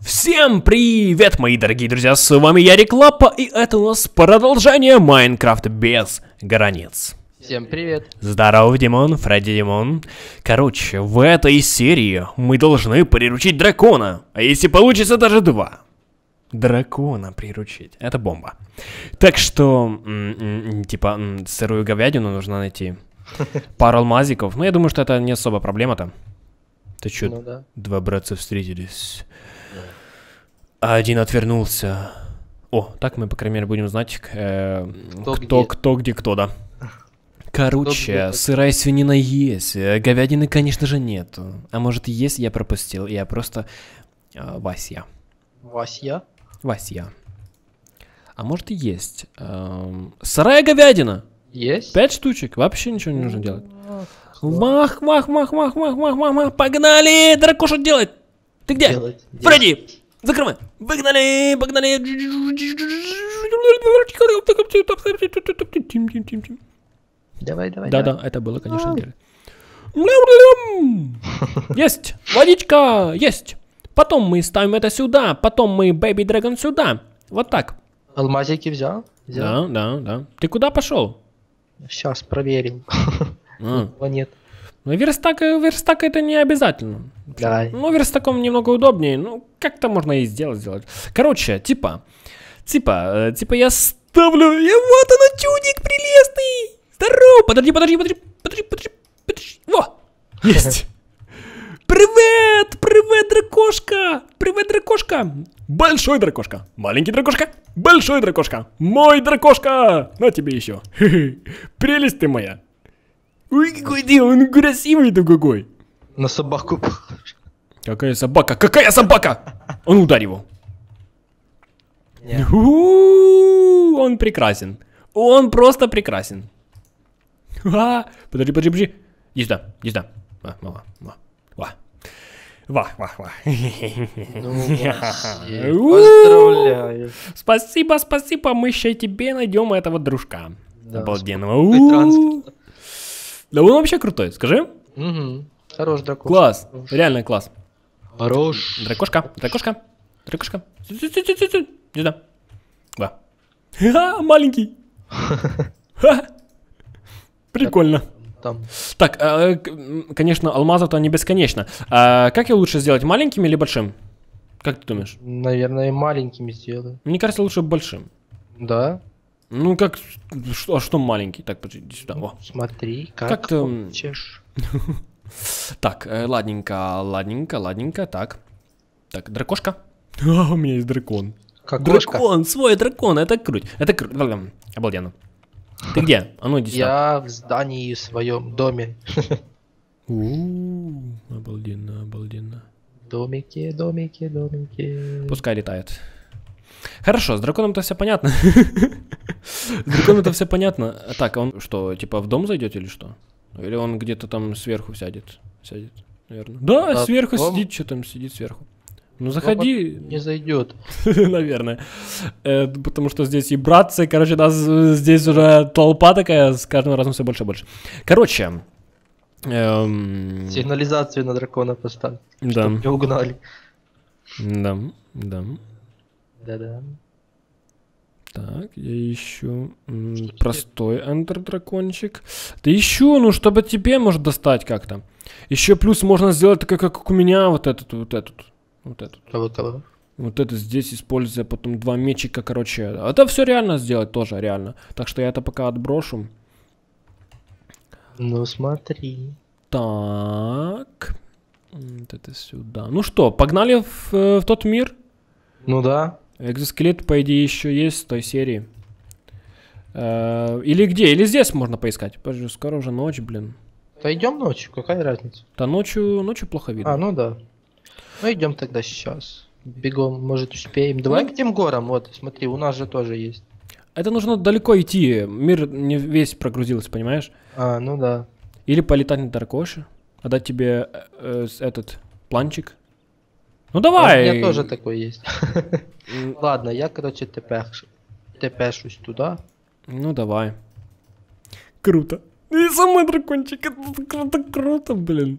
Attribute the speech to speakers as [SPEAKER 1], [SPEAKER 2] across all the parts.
[SPEAKER 1] Всем привет, мои дорогие друзья, с вами я Реклапа, и это у нас продолжение Майнкрафт без границ.
[SPEAKER 2] Всем привет.
[SPEAKER 1] Здорово, Димон, Фредди Димон. Короче, в этой серии мы должны приручить дракона, а если получится, даже два. Дракона приручить, это бомба. Так что, типа, сырую говядину нужно найти. Пару алмазиков, ну я думаю, что это не особо проблема-то. Ты чё, ну, да. два братца встретились? А один отвернулся. О, так мы, по крайней мере, будем знать, э, кто, кто, где. кто, где кто, да. Короче, кто, где, сырая свинина есть, э, говядины, конечно же, нету. А может, есть, я пропустил, я просто... Э, Вася.
[SPEAKER 2] Вася?
[SPEAKER 1] Вася. А может, и есть. Э, сырая говядина! Есть. Пять штучек, вообще ничего не нужно ну, делать. Мах, мах, мах, мах, мах, мах, мах, мах, погнали! Дракоша делать! Ты где? Делать, Фредди! Делать. Закрываем. Выгнали, погнали. Давай, давай. Да, да, это было, конечно, деле. Есть! Водичка! Есть! Потом мы ставим это сюда, потом мы Baby Dragon сюда. Вот так. Алмазики взял? взял? Да, да, да. Ты куда пошел? Сейчас проверим. А. Нет. Ну, верстак, верстак это не обязательно. Почему? Давай. Ну, верстаком немного удобнее. Ну, как-то можно и сделать, сделать. Короче, типа, типа, э, типа я ставлю... И вот она, чудик прелестный! Здорово! Подожди, подожди, подожди, подожди, подожди, подожди. Во! Есть! Привет! Привет, дракошка! Привет, дракошка! Большой дракошка! Маленький дракошка! Большой дракошка! Мой дракошка! На тебе еще! Хе Прелесть ты моя! Ой, какой ты, он красивый такой. На собаку Какая собака? Какая собака? Он ударил его. Он прекрасен. Он просто прекрасен. Подожди, подожди, подожди. Иди сюда, иди сюда. Ва, ва, ва, ва. Ва, ва, ва. Ну, поздравляю. Спасибо, спасибо. Мы еще тебе найдем этого дружка. Обалденного. Да он вообще крутой, скажи.
[SPEAKER 2] Угу. Хорош, дракошка. Класс, Хорош.
[SPEAKER 1] реально класс. Хорош. Дракошка, дракошка, дракошка. Сюда. Да. Ха, маленький. Ха. Прикольно. Там. Так, а, конечно, алмазов-то не бесконечно. А как ее лучше сделать, маленьким или большим? Как ты думаешь?
[SPEAKER 2] Наверное, маленькими сделаю.
[SPEAKER 1] Мне кажется, лучше большим. Да. Ну как, а что маленький? Так, подожди, сюда. Во. Смотри, как, как ты...
[SPEAKER 2] хочешь.
[SPEAKER 1] Так, э, ладненько, ладненько, ладненько, так. Так, дракошка. А, у меня есть дракон. Кокошка. Дракон, свой дракон, это круть. Это круть,
[SPEAKER 2] обалденно. Ты где? А ну иди сюда. Я в здании в своем доме. Ууу, обалденно, обалденно. Домики, домики, домики. Пускай
[SPEAKER 1] летает. Хорошо, с драконом-то все понятно. С драконом-то все понятно. Так, а он что, типа в дом зайдет или что? Или он где-то там сверху сядет. Сядет, наверное. Да, а сверху он... сидит, что там сидит сверху. Ну заходи. Робот не зайдет. Наверное. Э, потому что здесь и братцы, короче, нас э, здесь уже толпа такая, с каждым разом все больше и больше. Короче. Эм...
[SPEAKER 2] Сигнализацию на дракона поставь. Да. Не
[SPEAKER 1] угнали. Да, да. Да-да. Так, я ищу м, простой дракончик. Да ищу, ну, чтобы тебе, может, достать как-то. Еще плюс можно сделать такой, как у меня, вот этот, вот этот. Вот этот. А вот, вот это здесь, используя потом два мечика, короче. Это все реально сделать тоже, реально. Так что я это пока отброшу.
[SPEAKER 2] Ну, смотри.
[SPEAKER 1] Так. Вот это сюда. Ну что, погнали в, э, в тот мир? Ну да. Экзоскелет, по идее, еще есть в той серии. Э, или где? Или здесь можно поискать. Подожди, скоро уже ночь, блин. Да идем ночью,
[SPEAKER 2] какая разница? Да ночью, ночью плохо видно. А, ну да. Ну идем тогда сейчас. Бегом, может успеем. Давай ну... к тем горам, вот, смотри, у нас же тоже есть. Это нужно
[SPEAKER 1] далеко идти, мир не весь прогрузился, понимаешь? А, ну да. Или полетать на Таркоши, отдать тебе э, э этот планчик, ну давай. У меня тоже такой есть.
[SPEAKER 2] Ладно, я, короче, ТП. ТП туда. Ну давай. Круто.
[SPEAKER 1] И самый дракончик, это круто, круто, блин.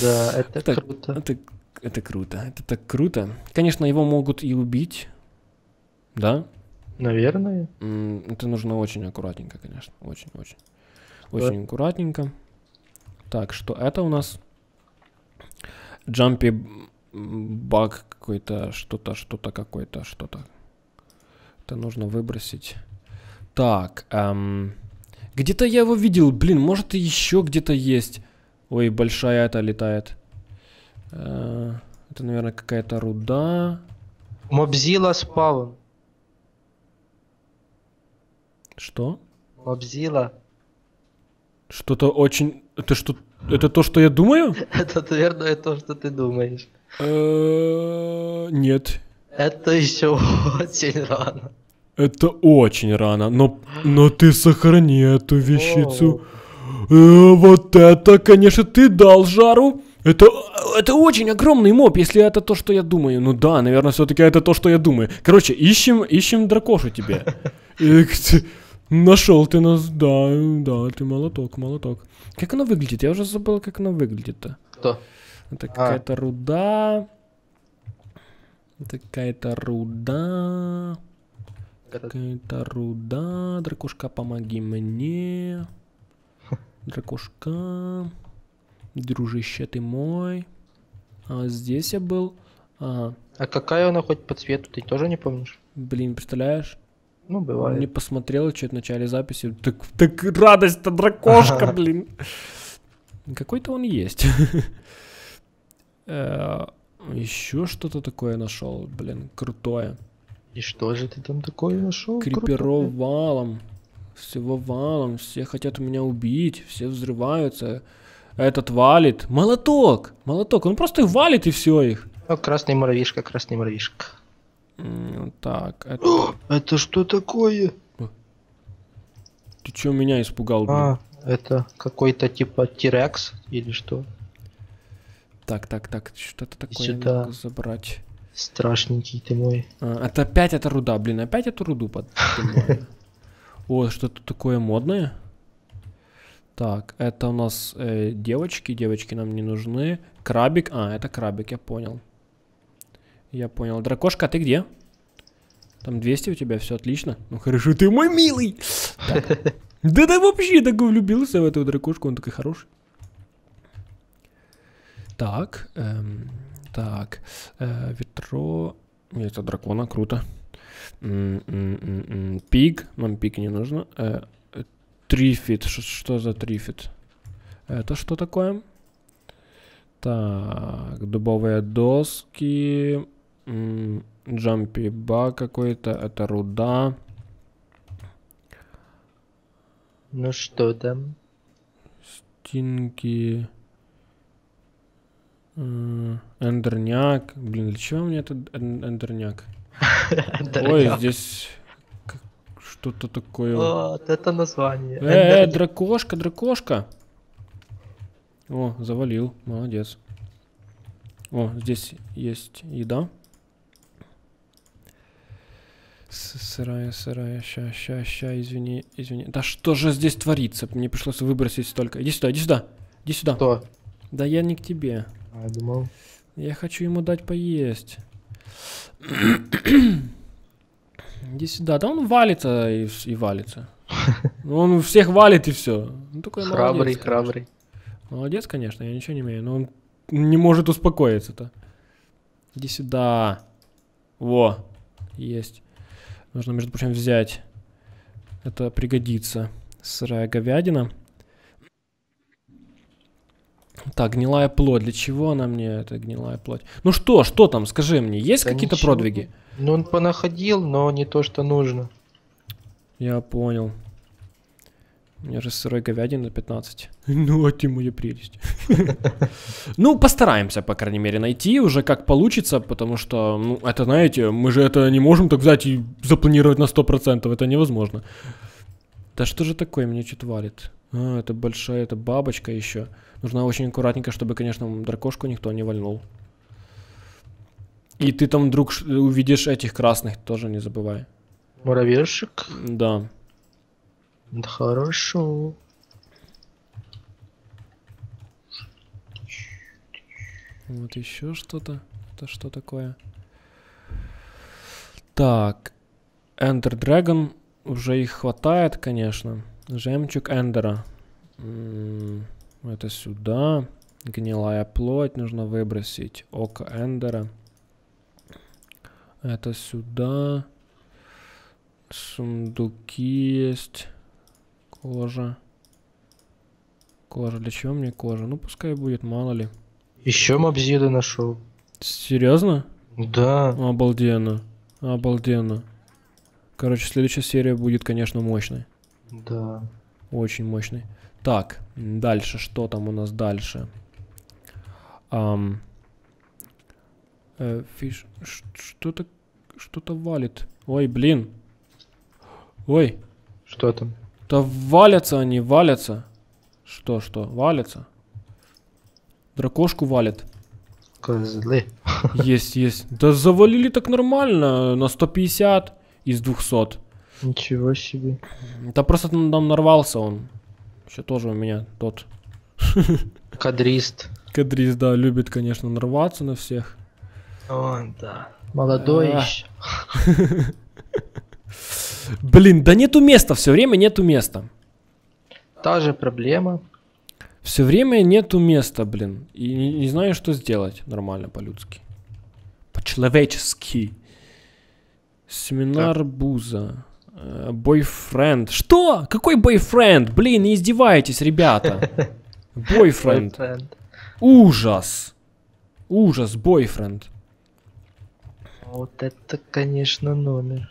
[SPEAKER 1] Да, это так, круто. Это, это круто, это так круто. Конечно, его могут и убить, да? Наверное. Это нужно очень аккуратненько, конечно, очень-очень. Очень аккуратненько. Так, что это у нас? Джампи баг какой-то, что-то, что-то, какое-то, что-то. Это нужно выбросить. Так, эм, где-то я его видел, блин, может и еще где-то есть. Ой, большая это летает. Э, это, наверное, какая-то руда.
[SPEAKER 2] Мобзила спавн. Что? Мобзила.
[SPEAKER 1] Что-то очень... Это что? Это то, что я думаю?
[SPEAKER 2] Это, наверное, то, что ты думаешь. Э, нет. Это еще очень рано.
[SPEAKER 1] Это очень рано, но, но ты сохрани эту вещицу. Э, вот это, конечно, ты дал жару. Это, это очень огромный моб, если это то, что я думаю. Ну да, наверное, все-таки это то, что я думаю. Короче, ищем, ищем дракошу тебе. Нашел ты нас, да, да, ты молоток, молоток. Как она выглядит? Я уже забыл, как она выглядит-то. Кто? Это а. какая-то а. руда. Это какая-то руда. Какая-то руда. Дракушка, помоги мне. Дракушка. Дружище ты мой. А здесь я был. Ага. А какая она хоть по цвету, ты тоже не помнишь? Блин, представляешь? Ну, бывает. Не посмотрел что в начале записи. Так, так радость-то дракошка, блин. Какой-то он есть. Э, Еще что-то такое нашел, блин, крутое. И что же ты там такое нашел? Криперов валом. Всего валом. Все хотят меня убить. Все взрываются. Этот валит. Молоток! Молоток. Он просто их валит и все их. О, красный муравьишка, красный
[SPEAKER 2] муравьишка. Так, это... это что такое? Ты что меня испугал, блин? А, это какой-то типа Тирекс
[SPEAKER 1] или что? Так, так, так, что-то такое Сюда. могу
[SPEAKER 2] забрать. Страшненький ты мой.
[SPEAKER 1] А, это опять это руда, блин, опять эту руду под. О, что-то такое модное. Так, это у нас э, девочки, девочки нам не нужны. Крабик, а, это крабик, я понял. Я понял. Дракошка, а ты где? Там 200 у тебя, все отлично. Ну хорошо, ты мой милый! Да да вообще такой влюбился в эту дракошку, он такой хороший. Так, эм, так, э, ветро... это дракона, круто. пик, нам пик не нужно. Э, трифит, что за трифит? Это что такое? Так, дубовые доски, джампиба какой-то, это руда.
[SPEAKER 2] Ну что там?
[SPEAKER 1] Стинки. Э, эндерняк. Блин, для чего мне этот эндерняк? Ой, здесь что-то такое.
[SPEAKER 2] Вот, это название. э, э
[SPEAKER 1] дракошка, дракошка. О, завалил, молодец. О, здесь есть еда. Сырая, сырая, ща, ща, ща, извини, извини. Да что же здесь творится? Мне пришлось выбросить столько. Иди сюда, иди сюда. Иди сюда. Кто? Да я не к тебе. А, я думал. Я хочу ему дать поесть. иди сюда. Да он валится и, и валится. Он всех валит и все. Ну, такой храбрый, молодец, храбрый. Молодец, конечно, я ничего не имею, но он не может успокоиться-то. Иди сюда. Во, есть. Нужно, между прочим, взять. Это пригодится. Сырая говядина. Так, гнилая плоть. Для чего она мне, эта гнилая плоть? Ну что, что там, скажи мне, есть да какие-то продвиги?
[SPEAKER 2] Ну он понаходил, но не то, что нужно.
[SPEAKER 1] Я понял. У меня же сырой говядины 15. Ну, а ты моя прелесть. Ну, постараемся, по крайней мере, найти уже как получится, потому что, ну, это, знаете, мы же это не можем так взять и запланировать на 100%, это невозможно. Да что же такое, мне что-то валит. А, это большая, это бабочка еще. Нужно очень аккуратненько, чтобы, конечно, дракошку никто не вальнул. И ты там вдруг увидишь этих красных, тоже не забывай. Муравьишек? Да. Да хорошо. Вот еще что-то. Это что такое? Так. Эндер Dragon. Уже их хватает, конечно. Жемчуг Эндера. М-м, это сюда. Гнилая плоть нужно выбросить. Око Эндера. Это сюда. Сундуки есть. Кожа. Кожа. Для чего мне кожа? Ну, пускай будет, мало ли. Еще мобзида нашел. Серьезно? Да. Обалденно. Обалденно. Короче, следующая серия будет, конечно, мощной. Да. Очень мощной. Так, дальше. Что там у нас дальше? Um, э, фиш... Что-то... Что-то валит. Ой, блин. Ой. Что там? Да валятся они, валятся. Что, что, валятся? Дракошку валит. Козлы. Есть, есть. Да завалили так нормально, на 150 из 200. Ничего себе. Да просто там нарвался он. Еще тоже у меня тот. Кадрист. Кадрист, да, любит, конечно, нарваться на всех.
[SPEAKER 2] Он, да. Молодой еще.
[SPEAKER 1] Блин, да нету места все время, нету места. Та же проблема. Все время нету места, блин. И не, не знаю, что сделать нормально по-людски. По-человечески. Семена арбуза. Э, бойфренд. Что? Какой бойфренд? Блин, не издевайтесь, ребята. Бойфренд. Ужас. Ужас, бойфренд.
[SPEAKER 2] Вот это, конечно, номер.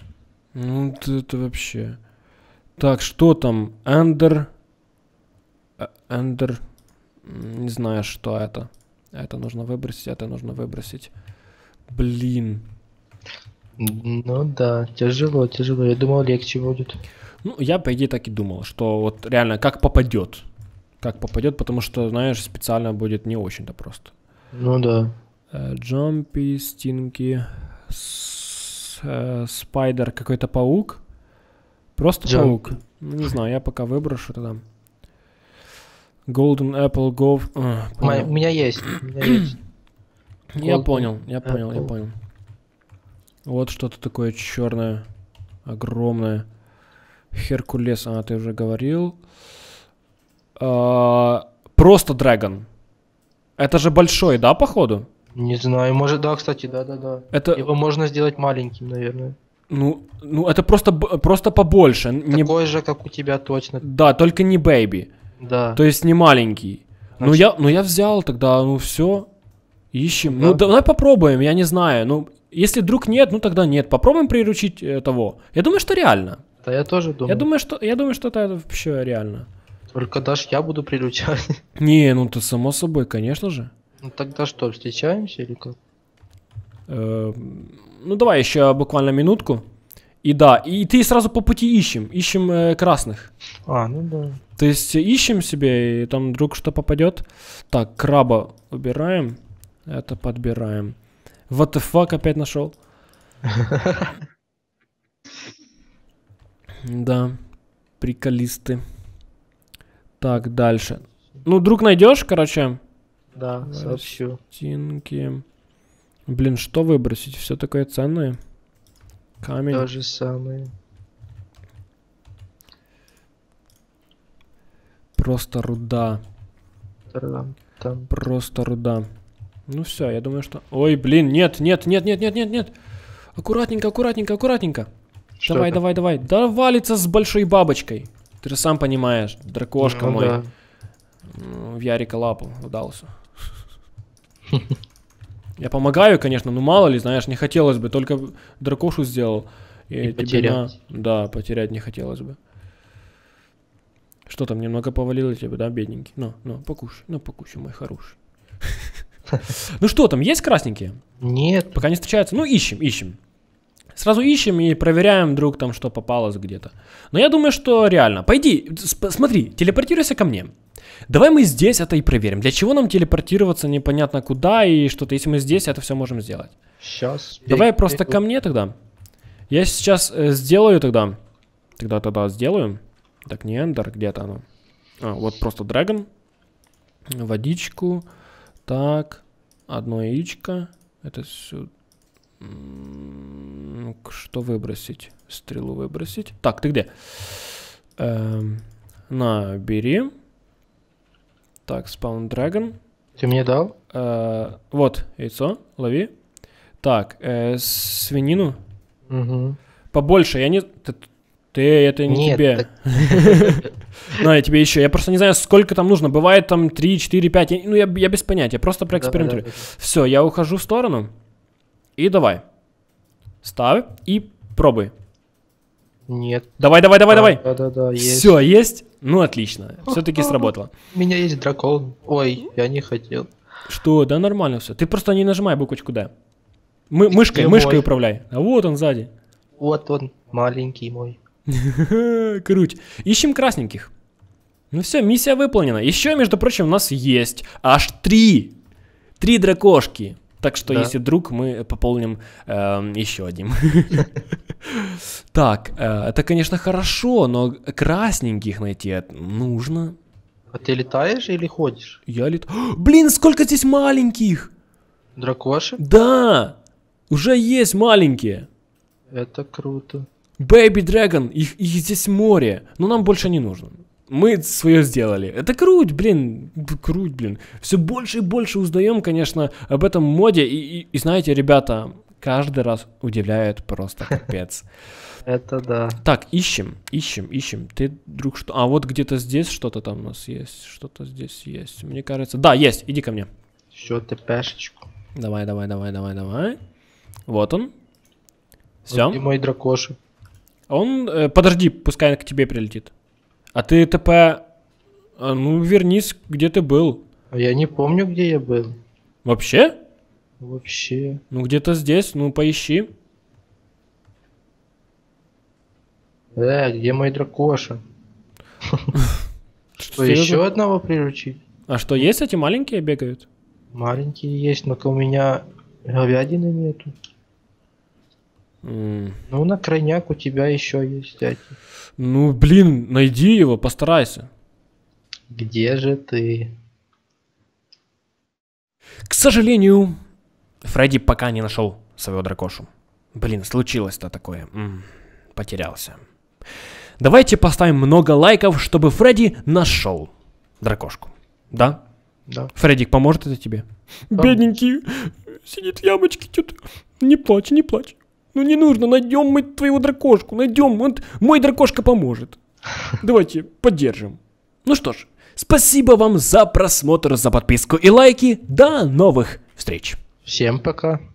[SPEAKER 1] Ну, это вообще... Так, что там? Эндер... Э, Эндер... Не знаю, что это. Это нужно выбросить, это нужно выбросить. Блин.
[SPEAKER 2] Ну да, тяжело, тяжело. Я думал, легче будет.
[SPEAKER 1] Ну, я, по идее, так и думал, что вот реально как попадет. Как попадет, потому что, знаешь, специально будет не очень-то просто. Ну да. Э, джампи, стинки, Э, спайдер, какой-то паук. Просто Jump. паук. не знаю, я пока выброшу тогда. Golden Apple Gov. А,
[SPEAKER 2] Моя, у меня есть. У меня есть. я понял, я Apple. понял, я
[SPEAKER 1] понял. Вот что-то такое черное, огромное. Херкулес, а ты уже говорил. А, просто Dragon. Это же большой, да, походу?
[SPEAKER 2] Не знаю, может, да, кстати, да-да-да. Это... Его можно сделать маленьким, наверное.
[SPEAKER 1] Ну, ну это просто, просто побольше. Такой не... же, как у тебя точно. Да, только не бэйби. Да. То есть не маленький. Ну, Значит... Ну я, ну я взял тогда, ну все, ищем. Ну, да. Ну давай попробуем, я не знаю. Ну если вдруг нет, ну тогда нет. Попробуем приручить э, того. Я думаю, что реально. Да я тоже думаю. Я думаю, что, я думаю, что это вообще реально. Только даже я буду приручать. Не, ну то само собой, конечно же. Ну, тогда что, встречаемся или как? Э, ну давай еще буквально минутку. И да, и ты сразу по пути ищем, ищем э, красных. А, ну да. То есть ищем себе, и там вдруг что попадет. Так, краба убираем, это подбираем. What the fuck опять нашел? Да, приколисты. Так, дальше. Ну, друг найдешь, короче.
[SPEAKER 2] Да, сообщу.
[SPEAKER 1] Пластинки. Блин, что выбросить? Все такое ценное.
[SPEAKER 2] Камень. То же самое.
[SPEAKER 1] Просто руда. Там, там. Просто руда. Ну все, я думаю, что... Ой, блин, нет, нет, нет, нет, нет, нет, нет. Аккуратненько, аккуратненько, аккуратненько. Что давай, это? давай, давай. Да валится с большой бабочкой. Ты же сам понимаешь, дракошка ну, мой. Да. Ну, в Ярика лапу удался. Я помогаю, конечно, но мало ли, знаешь, не хотелось бы. Только дракошу сделал. И, и потерять. На... Да, потерять не хотелось бы. Что там, немного повалило тебе, да, бедненький? Ну, ну, покушай, ну, покушай, мой хороший. Ну что там, есть красненькие? Нет. Пока не встречаются. Ну, ищем, ищем. Сразу ищем и проверяем, вдруг там что попалось где-то. Но я думаю, что реально. Пойди, смотри, телепортируйся ко мне. Давай мы здесь это и проверим. Для чего нам телепортироваться непонятно куда и что-то, если мы здесь это все можем сделать. Сейчас. Давай бег, просто бег. ко мне тогда. Я сейчас э, сделаю тогда. Тогда тогда сделаю. Так, не эндер, где-то оно. А, вот просто драгон. Водичку. Так, одно яичко. Это сюда. Ну Что выбросить? Стрелу выбросить. Так, ты где? Эм, на, бери. Так, спаун драгон. Ты мне дал? Э, вот, яйцо, лови. Так, э, свинину. Угу. Побольше, я не... Ты, ты это не Нет, тебе. Ну, я тебе еще. Я просто не знаю, сколько там нужно. Бывает там 3, 4, 5. Ну, я без понятия. Просто проэкспериментирую. Все, я ухожу в сторону. И давай. Ставь и пробуй. Нет. Давай, давай, давай, да, давай. Да, да, да, есть. Все, есть? Ну, отлично. Все-таки сработало.
[SPEAKER 2] У меня есть дракон. Ой, я не
[SPEAKER 1] хотел. Что, да нормально все. Ты просто не нажимай буквочку «Д». Мы, мышкой, Где мышкой мой? управляй. А вот он сзади. Вот он, маленький мой. Круть. Ищем красненьких. Ну все, миссия выполнена. Еще, между прочим, у нас есть аж три. Три дракошки. Так что, да. если друг мы пополним эм, э, еще одним. Так, это, конечно, хорошо, но красненьких найти нужно. А ты летаешь или ходишь? Я летаю. Блин, сколько здесь маленьких! Дракоши? Да! Уже есть маленькие. Это круто. Baby Dragon, их, их здесь море, но нам больше не нужно мы свое сделали. Это круть, блин, круть, блин. Все больше и больше узнаем, конечно, об этом моде. И, и, и знаете, ребята, каждый раз удивляет просто капец. Это да. Так, ищем, ищем, ищем. Ты, друг, что... А вот где-то здесь что-то там у нас есть, что-то здесь есть. Мне кажется... Да, есть, иди ко мне. Все, ты пешечку. Давай, давай, давай, давай, давай. Вот он. Все. и мой дракошек. Он... Э, подожди, пускай к тебе прилетит. А ты ТП... А, ну, вернись, где ты был. А я не помню, где я был. Вообще? Вообще. Ну, где-то здесь, ну, поищи. Да, э, где мой дракоша?
[SPEAKER 2] Что, еще одного приручить? А что, есть эти маленькие бегают? Маленькие есть, но у меня говядины нету. Ну, на крайняк у тебя еще есть дядя.
[SPEAKER 1] Ну, блин, найди его, постарайся.
[SPEAKER 2] Где же ты?
[SPEAKER 1] К сожалению, Фредди пока не нашел своего дракошу. Блин, случилось-то такое. М-м, потерялся. Давайте поставим много лайков, чтобы Фредди нашел дракошку. Да? Да. Фредди поможет это тебе? Да. Бедненький, сидит в ямочке, тут, Не плачь, не плачь. Ну не нужно, найдем мы твоего дракошку, найдем, он, мой дракошка поможет. Давайте поддержим. Ну что ж, спасибо вам за просмотр, за подписку и лайки. До новых встреч.
[SPEAKER 2] Всем пока.